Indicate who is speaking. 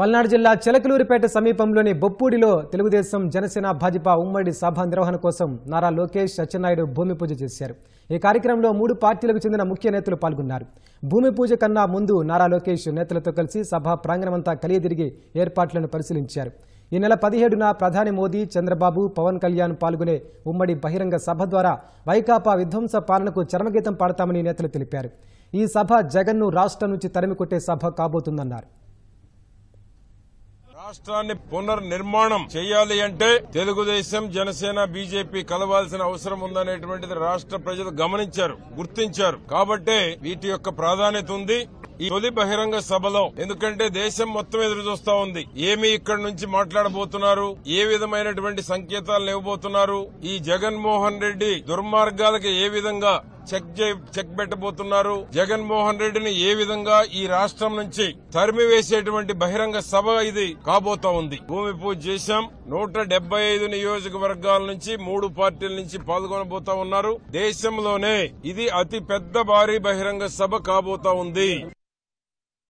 Speaker 1: పల్నాడు జిల్లా చిలకలూరిపేట సమీపంలోని బొప్పూడిలో తెలుగుదేశం జనసేన భాజపా ఉమ్మడి సభ నిర్వహణ కోసం నారా లోకేష్ సత్యనాయుడు భూమి పూజ చేశారు ఈ కార్యక్రమంలో మూడు పార్టీలకు చెందిన ముఖ్య నేతలు పాల్గొన్నారు భూమి పూజ కన్నా ముందు నారా లోకేష్ నేతలతో కలిసి సభ ప్రాంగణమంతా కలియదిరిగి ఏర్పాట్లను పరిశీలించారు ఈ నెల పదిహేడున ప్రధాని మోదీ చంద్రబాబు పవన్ కళ్యాణ్ పాల్గొనే ఉమ్మడి బహిరంగ సభ ద్వారా వైకాపా విధ్వంస పాలనకు చరమగీతం పాడతామని నేతలు తెలిపారు ఈ సభ జగన్ను రాష్ట్రం నుంచి తరిమికొట్టే సభ కాబోతుందన్నారు
Speaker 2: రాష్ట్రాన్ని పునర్నిర్మాణం చేయాలి అంటే తెలుగుదేశం జనసేన బీజేపీ కలవాల్సిన అవసరం ఉందనేటువంటిది రాష్ట్ర ప్రజలు గమనించారు గుర్తించారు కాబట్టే వీటి యొక్క ప్రాధాన్యత ఉంది ఈ తొలి బహిరంగ సభలో ఎందుకంటే దేశం మొత్తం ఎదురు చూస్తా ఉంది ఏమి ఇక్కడ నుంచి మాట్లాడబోతున్నారు ఏ విధమైనటువంటి సంకేతాలు ఇవ్వబోతున్నారు ఈ జగన్మోహన్ రెడ్డి దుర్మార్గాలకి ఏ విధంగా చెక్ చెక్ పెట్టబోతున్నారు జగన్మోహన్ రెడ్డిని ఏ విధంగా ఈ రాష్ట్రం నుంచి తరిమి వేసేటువంటి బహిరంగ సభ ఇది కాబోతా ఉంది భూమి పూజ చేశాం నూట డెబ్బై ఐదు నియోజకవర్గాల నుంచి మూడు పార్టీల నుంచి పాల్గొనబోతా ఉన్నారు దేశంలోనే ఇది అతి పెద్ద భారీ బహిరంగ సభ కాబోతా ఉంది